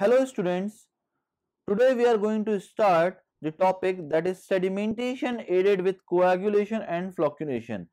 Hello students, today we are going to start the topic that is sedimentation aided with coagulation and flocculation.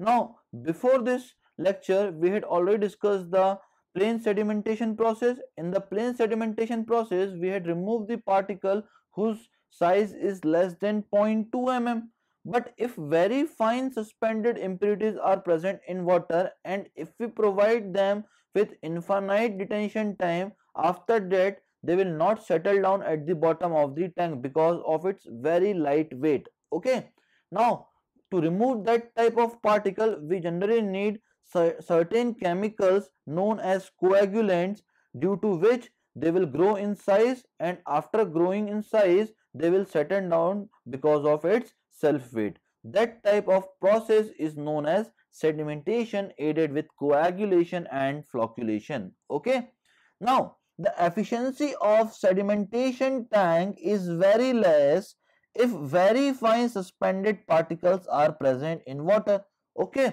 Now before this lecture we had already discussed the plane sedimentation process. In the plane sedimentation process we had removed the particle whose size is less than 0.2 mm but if very fine suspended impurities are present in water and if we provide them with infinite detention time after that they will not settle down at the bottom of the tank because of its very light weight. Okay. Now to remove that type of particle we generally need certain chemicals known as coagulants due to which they will grow in size and after growing in size they will settle down because of its self weight. That type of process is known as sedimentation aided with coagulation and flocculation. Okay. Now, the efficiency of sedimentation tank is very less if very fine suspended particles are present in water. Okay.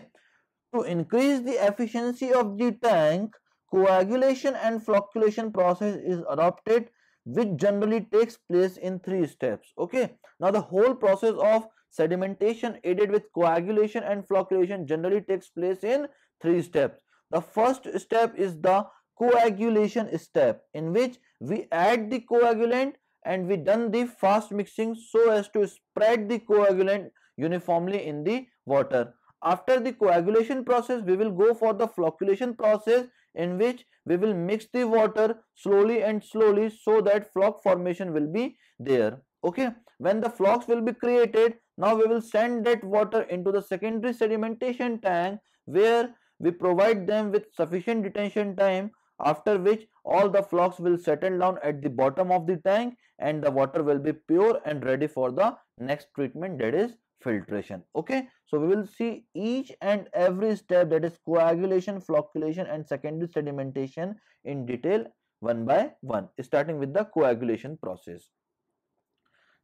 To increase the efficiency of the tank, coagulation and flocculation process is adopted which generally takes place in three steps. Okay. Now, the whole process of Sedimentation aided with coagulation and flocculation generally takes place in three steps. The first step is the coagulation step in which we add the coagulant and we done the fast mixing so as to spread the coagulant uniformly in the water. After the coagulation process, we will go for the flocculation process in which we will mix the water slowly and slowly so that flock formation will be there. Okay, when the flocks will be created, now we will send that water into the secondary sedimentation tank where we provide them with sufficient detention time after which all the flocks will settle down at the bottom of the tank and the water will be pure and ready for the next treatment that is filtration okay so we will see each and every step that is coagulation flocculation and secondary sedimentation in detail one by one starting with the coagulation process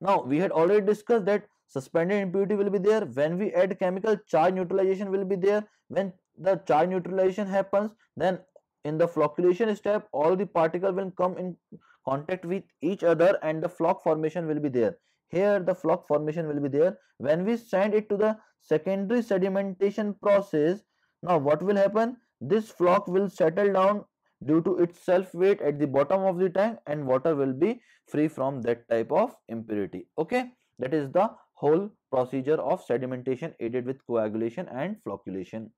now we had already discussed that suspended impurity will be there when we add chemical charge neutralization will be there when the charge neutralization happens then in the flocculation step all the particle will come in contact with each other and the flock formation will be there here the flock formation will be there when we send it to the secondary sedimentation process now what will happen this flock will settle down due to its self weight at the bottom of the tank and water will be free from that type of impurity okay that is the whole procedure of sedimentation aided with coagulation and flocculation.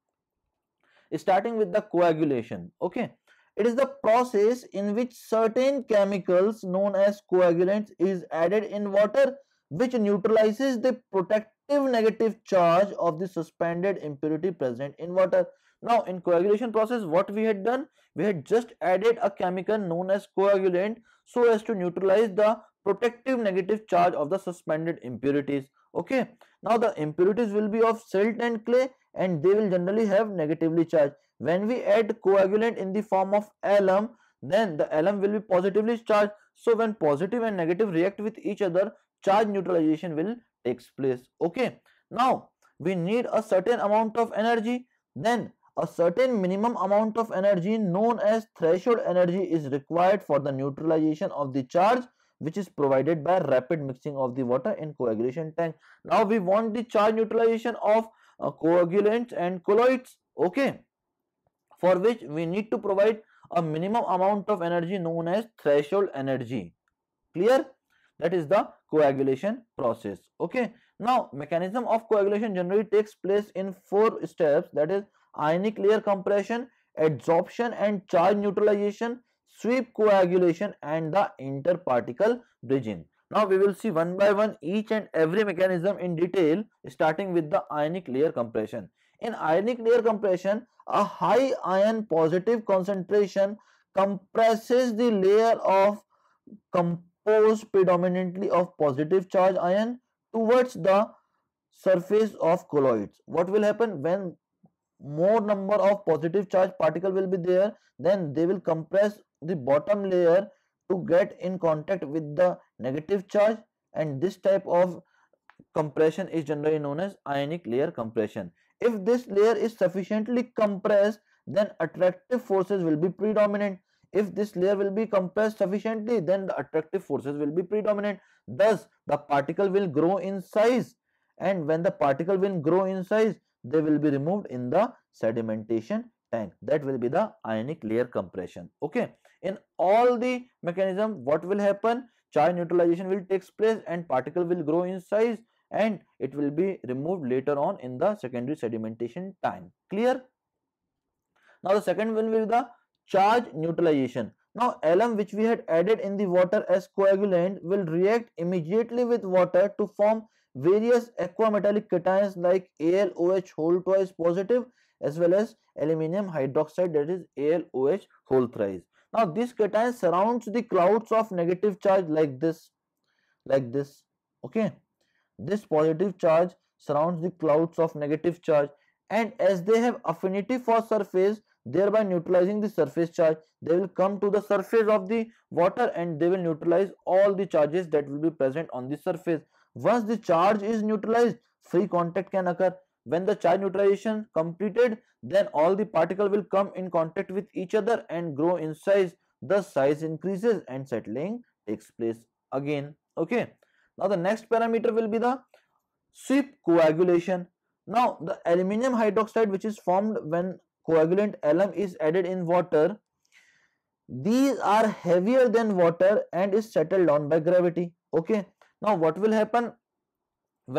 Starting with the coagulation, okay. It is the process in which certain chemicals known as coagulants is added in water which neutralizes the protective negative charge of the suspended impurity present in water. Now, in coagulation process, what we had done? We had just added a chemical known as coagulant so as to neutralize the protective negative charge of the suspended impurities okay now the impurities will be of silt and clay and they will generally have negatively charged when we add coagulant in the form of alum then the alum will be positively charged so when positive and negative react with each other charge neutralization will takes place okay now we need a certain amount of energy then a certain minimum amount of energy known as threshold energy is required for the neutralization of the charge which is provided by rapid mixing of the water in coagulation tank. Now we want the charge neutralization of uh, coagulants and colloids okay for which we need to provide a minimum amount of energy known as threshold energy clear that is the coagulation process okay now mechanism of coagulation generally takes place in four steps that is ionic layer compression adsorption and charge neutralization sweep coagulation and the interparticle bridging. Now we will see one by one each and every mechanism in detail starting with the ionic layer compression. In ionic layer compression, a high ion positive concentration compresses the layer of composed predominantly of positive charge ion towards the surface of colloids. What will happen when more number of positive charge particle will be there then they will compress the bottom layer to get in contact with the negative charge and this type of compression is generally known as ionic layer compression. If this layer is sufficiently compressed then attractive forces will be predominant. If this layer will be compressed sufficiently then the attractive forces will be predominant. Thus the particle will grow in size and when the particle will grow in size they will be removed in the sedimentation tank that will be the ionic layer compression okay in all the mechanism what will happen charge neutralization will takes place and particle will grow in size and it will be removed later on in the secondary sedimentation time clear now the second one will be the charge neutralization now alum which we had added in the water as coagulant will react immediately with water to form various aquametallic cations like AlOH whole twice positive as well as aluminium hydroxide that is AlOH whole thrice. Now this cation surrounds the clouds of negative charge like this, like this, okay. This positive charge surrounds the clouds of negative charge and as they have affinity for surface thereby neutralizing the surface charge they will come to the surface of the water and they will neutralize all the charges that will be present on the surface once the charge is neutralized free contact can occur when the charge neutralization completed then all the particle will come in contact with each other and grow in size The size increases and settling takes place again okay now the next parameter will be the sweep coagulation now the aluminium hydroxide which is formed when coagulant alum is added in water these are heavier than water and is settled down by gravity okay now what will happen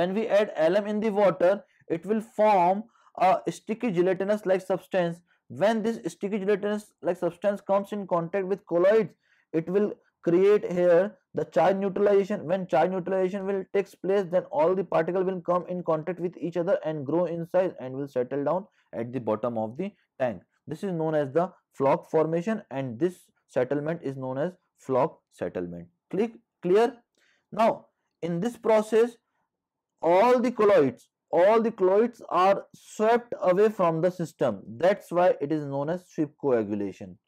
when we add alum in the water it will form a sticky gelatinous like substance when this sticky gelatinous like substance comes in contact with colloids it will create here the charge neutralization when charge neutralization will takes place then all the particle will come in contact with each other and grow in size and will settle down at the bottom of the tank this is known as the flock formation and this settlement is known as flock settlement click clear now in this process all the colloids all the colloids are swept away from the system. That's why it is known as sweep coagulation.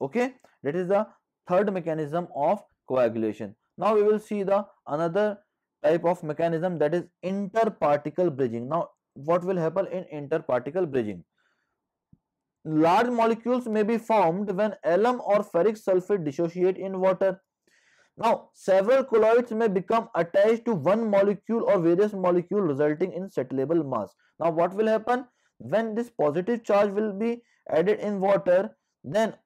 Okay, that is the third mechanism of coagulation. Now we will see the another type of mechanism that is interparticle bridging. Now what will happen in interparticle bridging? Large molecules may be formed when alum or ferric sulfate dissociate in water. Now, several colloids may become attached to one molecule or various molecule resulting in settleable mass. Now, what will happen? When this positive charge will be added in water, then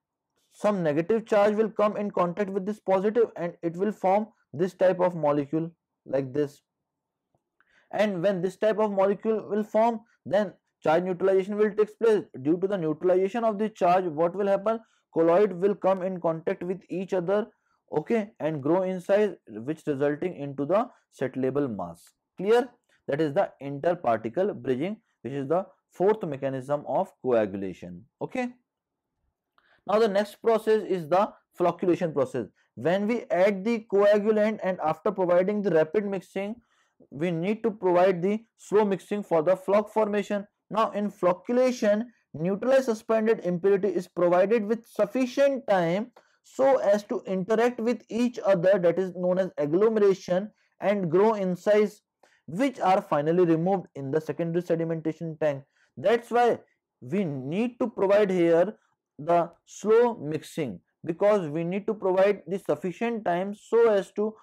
some negative charge will come in contact with this positive and it will form this type of molecule like this. And when this type of molecule will form, then charge neutralization will take place. Due to the neutralization of the charge, what will happen? Colloid will come in contact with each other okay and grow in size which resulting into the settleable mass clear that is the interparticle bridging which is the fourth mechanism of coagulation okay now the next process is the flocculation process when we add the coagulant and after providing the rapid mixing we need to provide the slow mixing for the floc formation now in flocculation neutralized suspended impurity is provided with sufficient time so as to interact with each other that is known as agglomeration and grow in size which are finally removed in the secondary sedimentation tank. That's why we need to provide here the slow mixing because we need to provide the sufficient time so as to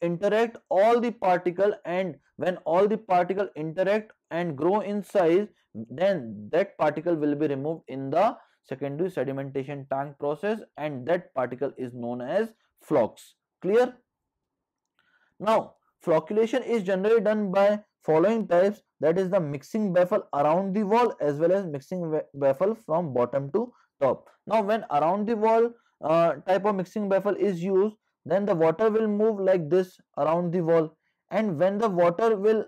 interact all the particle and when all the particle interact and grow in size then that particle will be removed in the secondary sedimentation tank process and that particle is known as flocks. Clear? Now, flocculation is generally done by following types that is the mixing baffle around the wall as well as mixing baffle from bottom to top. Now, when around the wall uh, type of mixing baffle is used, then the water will move like this around the wall and when the water will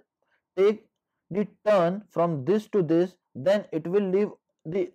take the turn from this to this, then it will leave the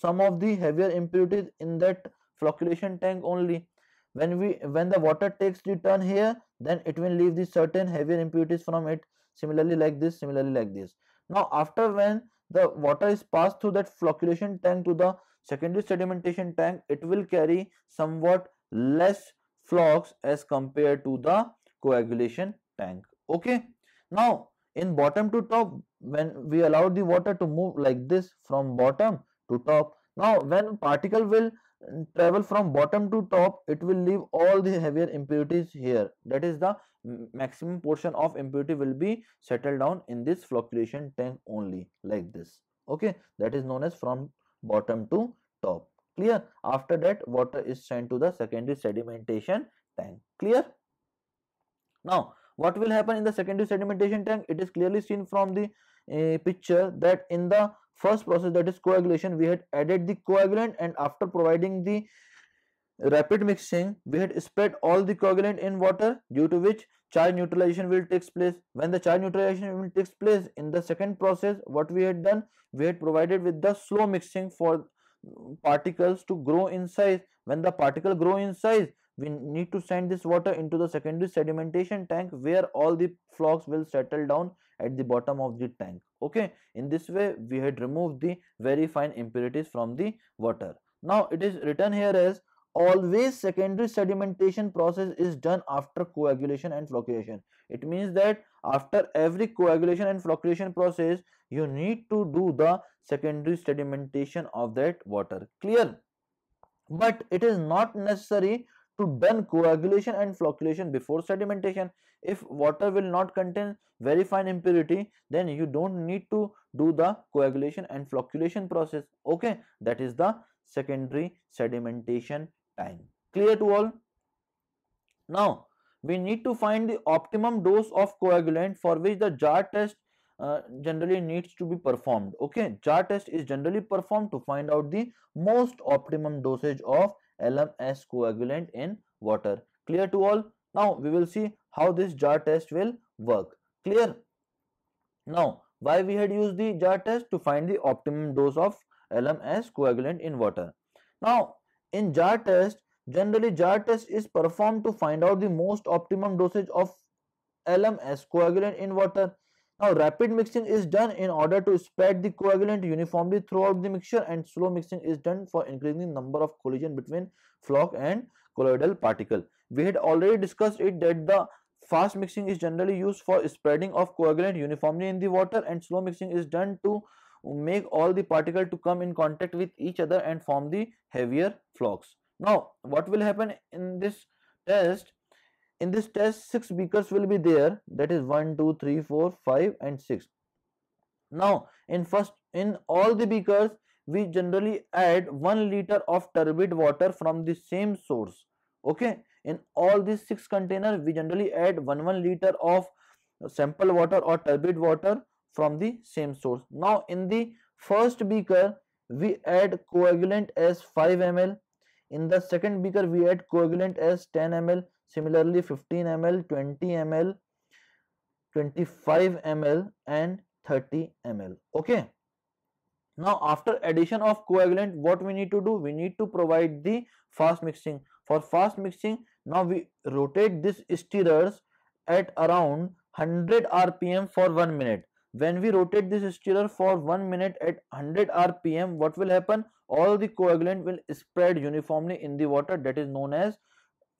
some of the heavier impurities in that flocculation tank only when we when the water takes the turn here then it will leave the certain heavier impurities from it similarly like this similarly like this now after when the water is passed through that flocculation tank to the secondary sedimentation tank it will carry somewhat less flocks as compared to the coagulation tank okay now in bottom to top when we allow the water to move like this from bottom to top. Now when particle will uh, travel from bottom to top it will leave all the heavier impurities here that is the maximum portion of impurity will be settled down in this flocculation tank only like this okay that is known as from bottom to top clear after that water is sent to the secondary sedimentation tank clear now what will happen in the secondary sedimentation tank it is clearly seen from the uh, picture that in the first process that is coagulation we had added the coagulant and after providing the rapid mixing we had spread all the coagulant in water due to which charge neutralization will takes place when the charge neutralization will takes place in the second process what we had done we had provided with the slow mixing for particles to grow in size when the particle grow in size we need to send this water into the secondary sedimentation tank where all the flocks will settle down at the bottom of the tank okay in this way we had removed the very fine impurities from the water now it is written here as always secondary sedimentation process is done after coagulation and flocculation it means that after every coagulation and flocculation process you need to do the secondary sedimentation of that water clear but it is not necessary to done coagulation and flocculation before sedimentation. If water will not contain very fine impurity, then you don't need to do the coagulation and flocculation process. Okay, that is the secondary sedimentation time. Clear to all? Now, we need to find the optimum dose of coagulant for which the jar test uh, generally needs to be performed. Okay, jar test is generally performed to find out the most optimum dosage of alum as coagulant in water. Clear to all? Now, we will see how this jar test will work. Clear? Now, why we had used the jar test? To find the optimum dose of alum as coagulant in water. Now, in jar test, generally jar test is performed to find out the most optimum dosage of alum as coagulant in water. Now rapid mixing is done in order to spread the coagulant uniformly throughout the mixture and slow mixing is done for increasing number of collision between flock and colloidal particle. We had already discussed it that the fast mixing is generally used for spreading of coagulant uniformly in the water and slow mixing is done to make all the particle to come in contact with each other and form the heavier flocks. Now what will happen in this test in this test six beakers will be there that is 1 2 3 4 5 and 6 now in first in all the beakers we generally add 1 liter of turbid water from the same source okay in all these six containers we generally add 1 1 liter of sample water or turbid water from the same source now in the first beaker we add coagulant as 5 ml in the second beaker we add coagulant as 10 ml Similarly, 15 ml, 20 ml, 25 ml and 30 ml. Okay. Now, after addition of coagulant, what we need to do? We need to provide the fast mixing. For fast mixing, now we rotate this stirrers at around 100 rpm for 1 minute. When we rotate this stirrer for 1 minute at 100 rpm, what will happen? All the coagulant will spread uniformly in the water that is known as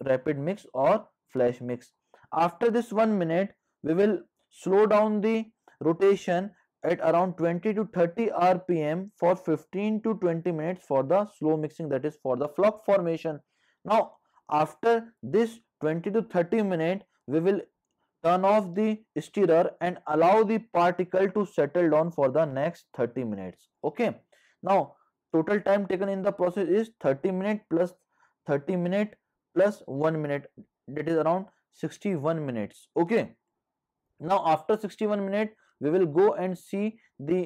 rapid mix or flash mix. After this 1 minute, we will slow down the rotation at around 20 to 30 rpm for 15 to 20 minutes for the slow mixing that is for the flock formation. Now after this 20 to 30 minute, we will turn off the stirrer and allow the particle to settle down for the next 30 minutes. Okay. Now total time taken in the process is 30 minute plus 30 minute plus 1 minute that is around 61 minutes okay now after 61 minute we will go and see the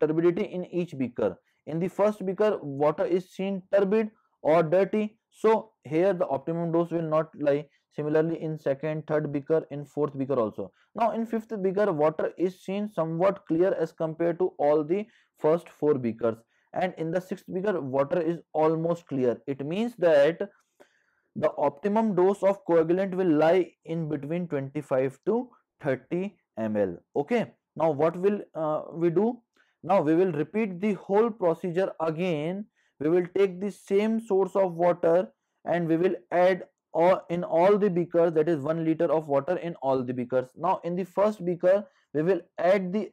turbidity in each beaker in the first beaker water is seen turbid or dirty so here the optimum dose will not lie similarly in second third beaker in fourth beaker also now in fifth beaker water is seen somewhat clear as compared to all the first four beakers and in the sixth beaker water is almost clear it means that the optimum dose of coagulant will lie in between 25 to 30 ml. Okay. Now what will uh, we do? Now we will repeat the whole procedure again. We will take the same source of water and we will add or in all the beakers that is 1 liter of water in all the beakers. Now in the first beaker we will add the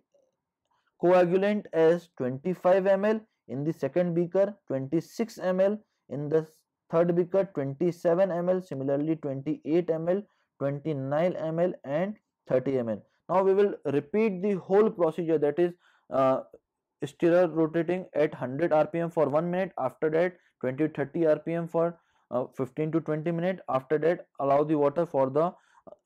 coagulant as 25 ml, in the second beaker 26 ml, in the third beaker 27 ml similarly 28 ml 29 ml and 30 ml now we will repeat the whole procedure that is uh, stirrer rotating at 100 rpm for 1 minute after that 20 30 rpm for uh, 15 to 20 minutes after that allow the water for the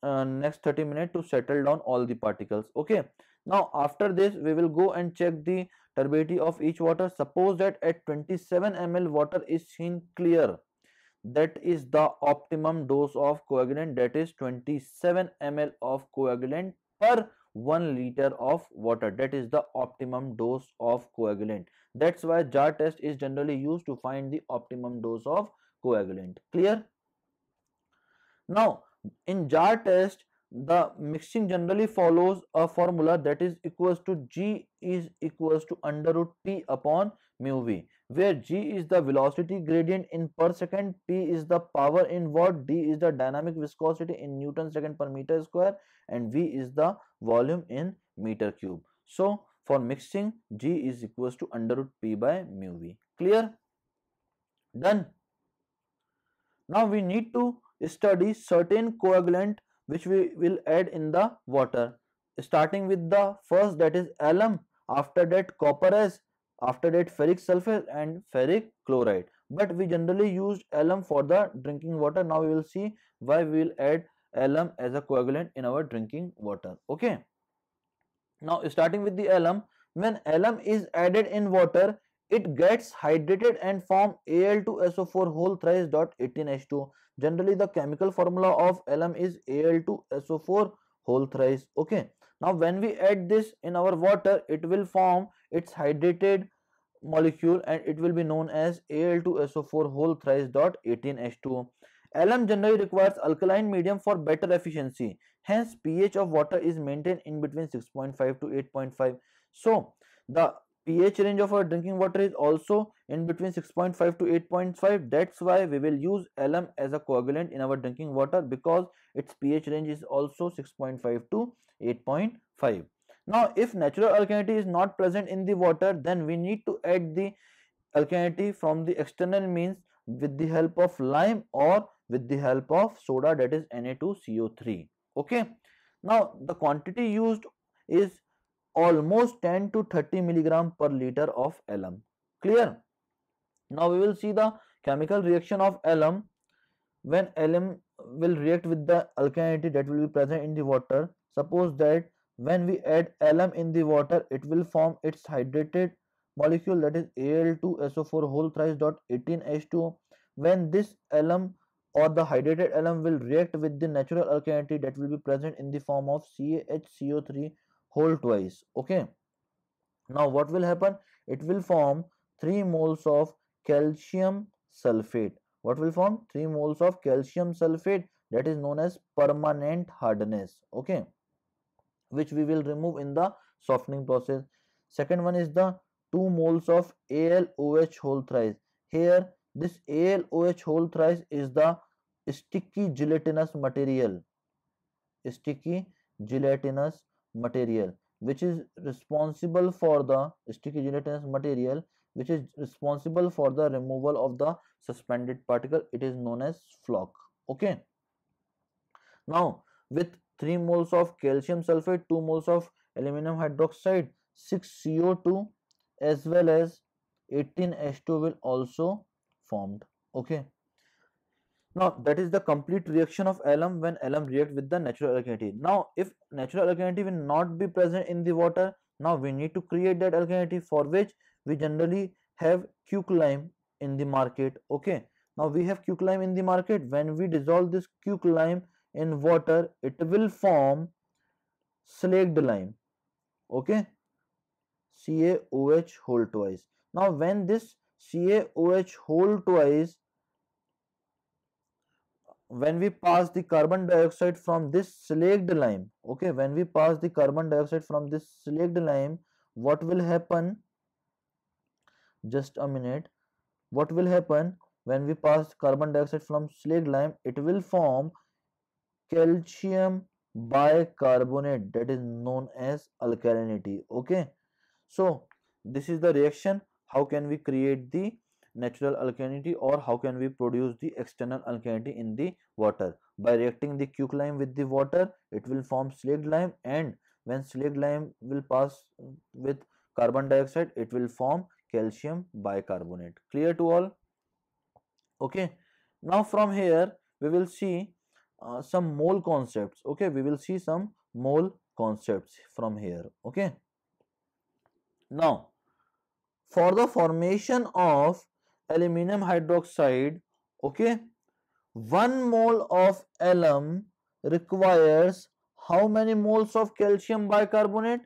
uh, next 30 minutes to settle down all the particles okay now after this we will go and check the turbidity of each water suppose that at 27 ml water is seen clear that is the optimum dose of coagulant that is 27 ml of coagulant per 1 liter of water that is the optimum dose of coagulant that's why jar test is generally used to find the optimum dose of coagulant clear now in jar test the mixing generally follows a formula that is equals to g is equals to under root p upon mu v where g is the velocity gradient in per second, p is the power in watt, d is the dynamic viscosity in newton second per meter square and v is the volume in meter cube. So, for mixing g is equals to under root p by mu v. Clear? Done. Now, we need to study certain coagulant which we will add in the water starting with the first that is alum after that copper S. After that ferric sulfate and ferric chloride. But we generally used alum for the drinking water. Now we will see why we will add alum as a coagulant in our drinking water. Okay. Now starting with the alum, when alum is added in water, it gets hydrated and form Al2SO4 whole thrice dot 18H2. Generally, the chemical formula of alum is Al2SO4 whole thrice. Okay. Now, when we add this in our water, it will form its hydrated molecule and it will be known as Al2SO4 whole thrice dot 18 h 2 Alum generally requires alkaline medium for better efficiency. Hence, pH of water is maintained in between 6.5 to 8.5. So, the pH range of our drinking water is also in between 6.5 to 8.5. That's why we will use alum as a coagulant in our drinking water because its pH range is also 6.5 to 8.5. Now, if natural alkalinity is not present in the water, then we need to add the alkalinity from the external means with the help of lime or with the help of soda that is Na2CO3. Okay. Now, the quantity used is almost 10 to 30 milligram per liter of alum. Clear? Now, we will see the chemical reaction of alum when alum will react with the alkalinity that will be present in the water. Suppose that when we add alum in the water, it will form its hydrated molecule that is Al2SO4 whole thrice dot 18H2O. When this alum or the hydrated alum will react with the natural alkalinity that will be present in the form of CaHCO3 whole twice. Okay. Now what will happen? It will form 3 moles of calcium sulfate. What will form? 3 moles of calcium sulfate that is known as permanent hardness. Okay which we will remove in the softening process. Second one is the 2 moles of ALOH whole thrice. Here this ALOH whole thrice is the sticky gelatinous material, sticky gelatinous material which is responsible for the sticky gelatinous material which is responsible for the removal of the suspended particle it is known as flock okay now with 3 moles of calcium sulfate, 2 moles of aluminum hydroxide, 6 CO2 as well as 18 H2 will also formed. Okay. Now that is the complete reaction of alum when alum react with the natural alkalinity. Now if natural alkalinity will not be present in the water, now we need to create that alkalinity for which we generally have quicklime in the market. Okay. Now we have quicklime in the market. When we dissolve this quicklime in water it will form slaked lime okay CaOH whole twice now when this CaOH whole twice when we pass the carbon dioxide from this slaked lime okay when we pass the carbon dioxide from this slaked lime what will happen just a minute what will happen when we pass carbon dioxide from slaked lime it will form calcium bicarbonate that is known as alkalinity okay so this is the reaction how can we create the natural alkalinity or how can we produce the external alkalinity in the water by reacting the quicklime with the water it will form slaked lime and when slaked lime will pass with carbon dioxide it will form calcium bicarbonate clear to all okay now from here we will see uh, some mole concepts okay we will see some mole concepts from here okay now for the formation of aluminum hydroxide okay one mole of alum requires how many moles of calcium bicarbonate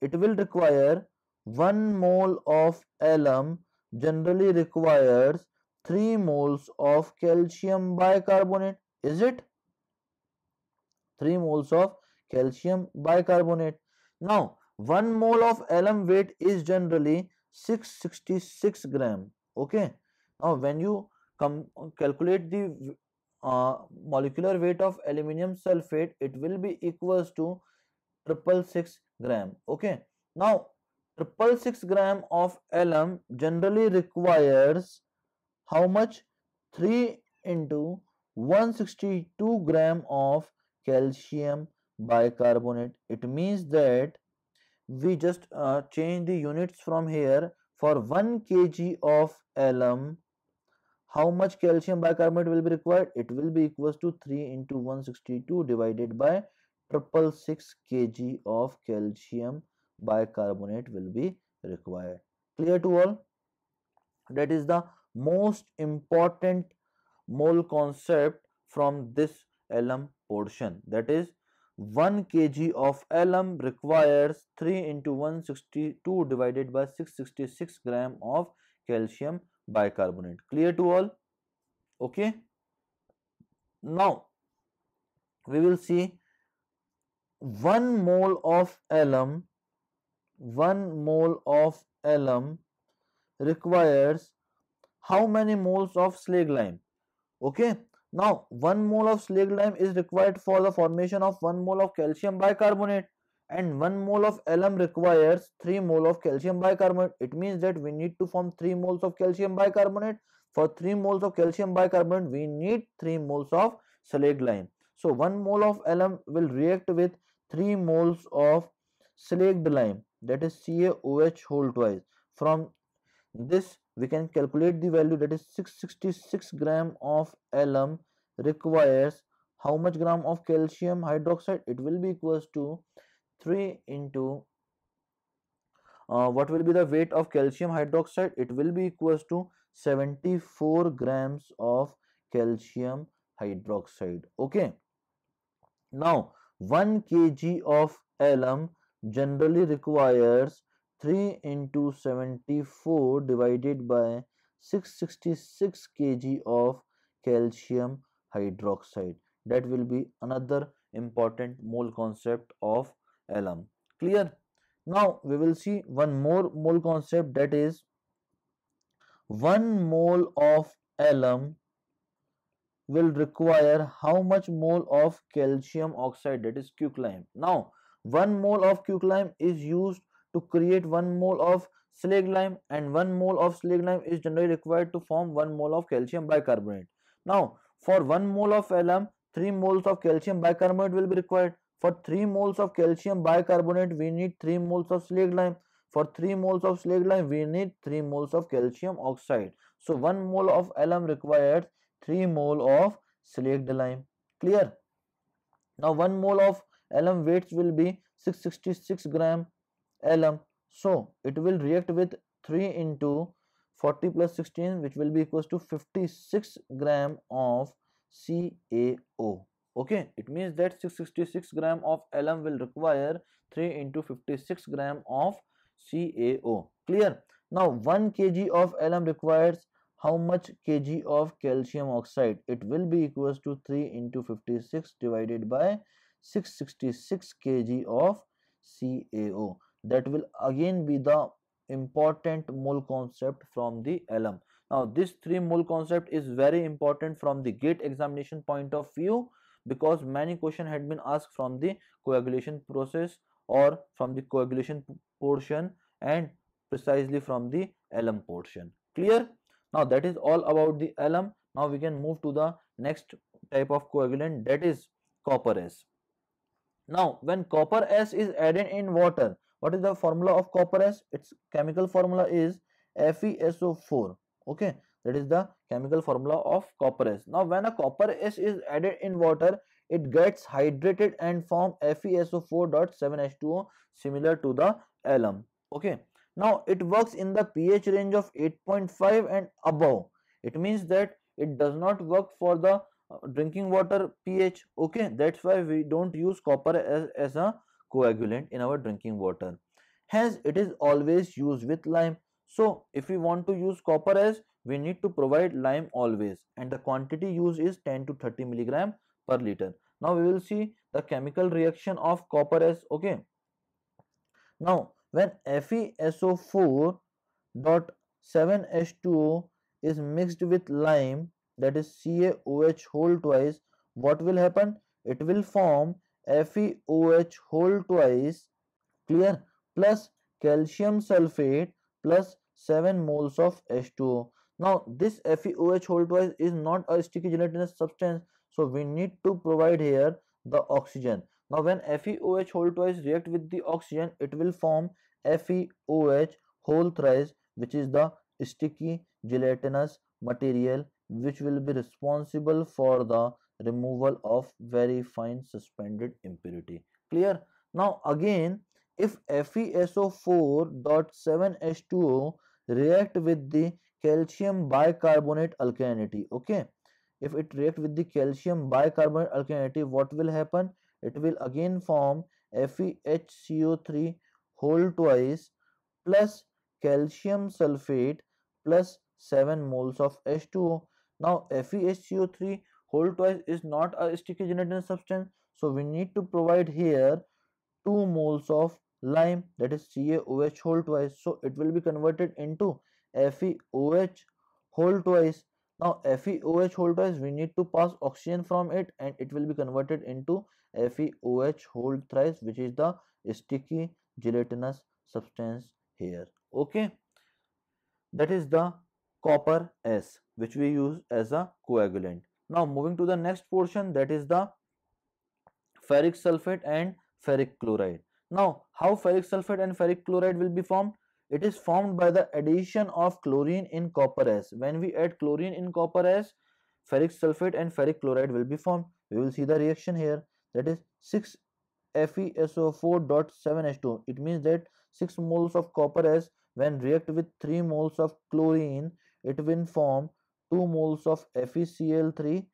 it will require one mole of alum generally requires 3 moles of calcium bicarbonate is it 3 moles of calcium bicarbonate. Now, 1 mole of alum weight is generally 666 gram. Okay. Now, when you calculate the uh, molecular weight of aluminium sulfate, it will be equals to triple six gram. Okay. Now, triple six gram of alum generally requires how much? 3 into 162 gram of calcium bicarbonate it means that we just uh, change the units from here for 1 kg of alum how much calcium bicarbonate will be required it will be equals to 3 into 162 divided by triple six kg of calcium bicarbonate will be required clear to all that is the most important mole concept from this alum portion that is 1 kg of alum requires 3 into 162 divided by 666 gram of calcium bicarbonate clear to all okay now we will see 1 mole of alum 1 mole of alum requires how many moles of slag lime okay now, 1 mole of slag lime is required for the formation of 1 mole of calcium bicarbonate and 1 mole of alum requires 3 mole of calcium bicarbonate. It means that we need to form 3 moles of calcium bicarbonate. For 3 moles of calcium bicarbonate, we need 3 moles of slag lime. So, 1 mole of alum will react with 3 moles of slag lime that is CaOH whole twice. From this we can calculate the value that is 666 gram of alum requires how much gram of calcium hydroxide it will be equals to 3 into uh, what will be the weight of calcium hydroxide it will be equals to 74 grams of calcium hydroxide okay now 1 kg of alum generally requires 3 into 74 divided by 666 kg of calcium hydroxide that will be another important mole concept of alum clear now we will see one more mole concept that is 1 mole of alum will require how much mole of calcium oxide that is quicklime now 1 mole of quicklime is used to create 1 mole of slag lime and 1 mole of slag lime is generally required to form 1 mole of calcium bicarbonate. Now, for 1 mole of alum, 3 moles of calcium bicarbonate will be required. For 3 moles of calcium bicarbonate, we need 3 moles of slag lime. For 3 moles of slag lime, we need 3 moles of calcium oxide. So, 1 mole of alum requires 3 mole of slag lime. Clear? Now, 1 mole of alum weights will be 666 gram Alum, So it will react with 3 into 40 plus 16 which will be equals to 56 gram of CaO. Okay, it means that 666 gram of alum will require 3 into 56 gram of CaO. Clear? Now 1 kg of alum requires how much kg of calcium oxide? It will be equals to 3 into 56 divided by 666 kg of CaO that will again be the important mole concept from the alum. Now this three mole concept is very important from the gate examination point of view because many question had been asked from the coagulation process or from the coagulation portion and precisely from the alum portion. Clear? Now that is all about the alum. Now we can move to the next type of coagulant that is copper S. Now when copper S is added in water what is the formula of copper s its chemical formula is FeSO4 okay that is the chemical formula of copper s now when a copper s is added in water it gets hydrated and form FeSO4.7H2O similar to the alum okay now it works in the pH range of 8.5 and above it means that it does not work for the uh, drinking water pH okay that's why we don't use copper as, as a coagulant in our drinking water. Hence, it is always used with lime. So, if we want to use copper as, we need to provide lime always and the quantity used is 10 to 30 milligram per liter. Now, we will see the chemical reaction of copper as, okay. Now, when FeSO4 dot 7H2O is mixed with lime that is CaOH whole twice, what will happen? It will form FeOH whole twice clear plus calcium sulfate plus 7 moles of H2O. Now this FeOH whole twice is not a sticky gelatinous substance so we need to provide here the oxygen. Now when FeOH whole twice react with the oxygen it will form FeOH whole thrice which is the sticky gelatinous material which will be responsible for the removal of very fine suspended impurity. Clear? Now again, if FeSO4.7H2O react with the calcium bicarbonate alkalinity, okay? If it react with the calcium bicarbonate alkalinity, what will happen? It will again form FeHCO3 whole twice plus calcium sulfate plus 7 moles of H2O. Now FeHCO3 whole twice is not a sticky gelatinous substance so we need to provide here 2 moles of lime that is CaOH whole twice so it will be converted into FeOH whole twice now FeOH whole twice we need to pass oxygen from it and it will be converted into FeOH whole thrice which is the sticky gelatinous substance here okay that is the copper S which we use as a coagulant now moving to the next portion that is the ferric sulfate and ferric chloride. Now how ferric sulfate and ferric chloride will be formed? It is formed by the addition of chlorine in copper S. When we add chlorine in copper S, ferric sulfate and ferric chloride will be formed. We will see the reaction here that is 6 FeSO4.7H2. It means that 6 moles of copper S when react with 3 moles of chlorine, it will form 2 moles of FeCl3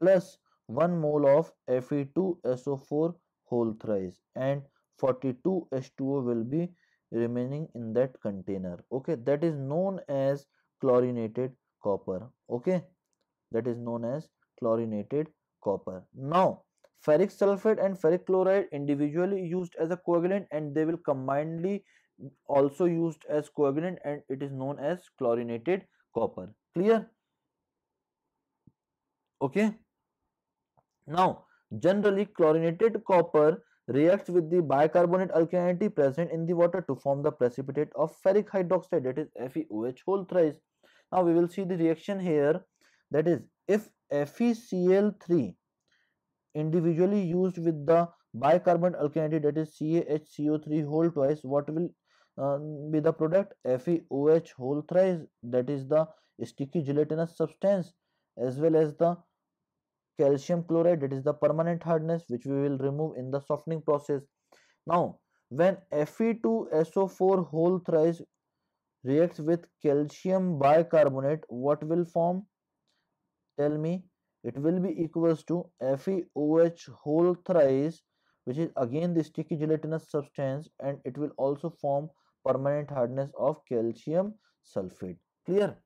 plus 1 mole of Fe2SO4 whole thrice and 42 H2O will be remaining in that container okay that is known as chlorinated copper okay that is known as chlorinated copper now ferric sulfate and ferric chloride individually used as a coagulant and they will combinedly also used as coagulant and it is known as chlorinated copper clear okay now generally chlorinated copper reacts with the bicarbonate alkalinity present in the water to form the precipitate of ferric hydroxide that is FeOH whole thrice now we will see the reaction here that is if FeCl3 individually used with the bicarbonate alkalinity that is CaHCO3 whole twice what will uh, be the product FeOH whole thrice that is the sticky gelatinous substance as well as the calcium chloride that is the permanent hardness which we will remove in the softening process. Now when Fe2SO4 whole thrice reacts with calcium bicarbonate what will form? Tell me it will be equals to FeOH whole thrice which is again the sticky gelatinous substance and it will also form permanent hardness of calcium sulfate clear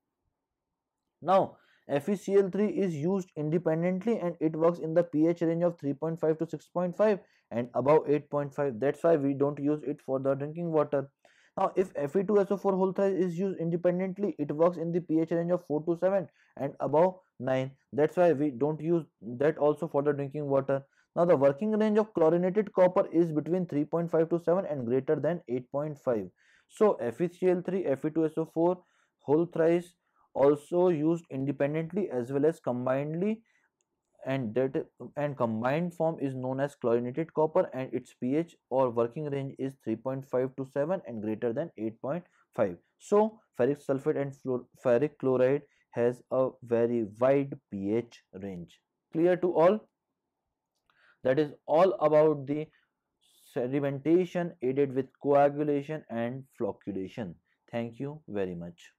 now FeCl3 is used independently and it works in the pH range of 3.5 to 6.5 and above 8.5. That's why we don't use it for the drinking water. Now, if Fe2SO4 whole thrice is used independently, it works in the pH range of 4 to 7 and above 9. That's why we don't use that also for the drinking water. Now, the working range of chlorinated copper is between 3.5 to 7 and greater than 8.5. So, FeCl3, Fe2SO4 whole thrice also used independently as well as combinedly and that and combined form is known as chlorinated copper and its pH or working range is 3.5 to 7 and greater than 8.5. So ferric sulfate and ferric chloride has a very wide pH range. Clear to all? That is all about the sedimentation aided with coagulation and flocculation. Thank you very much.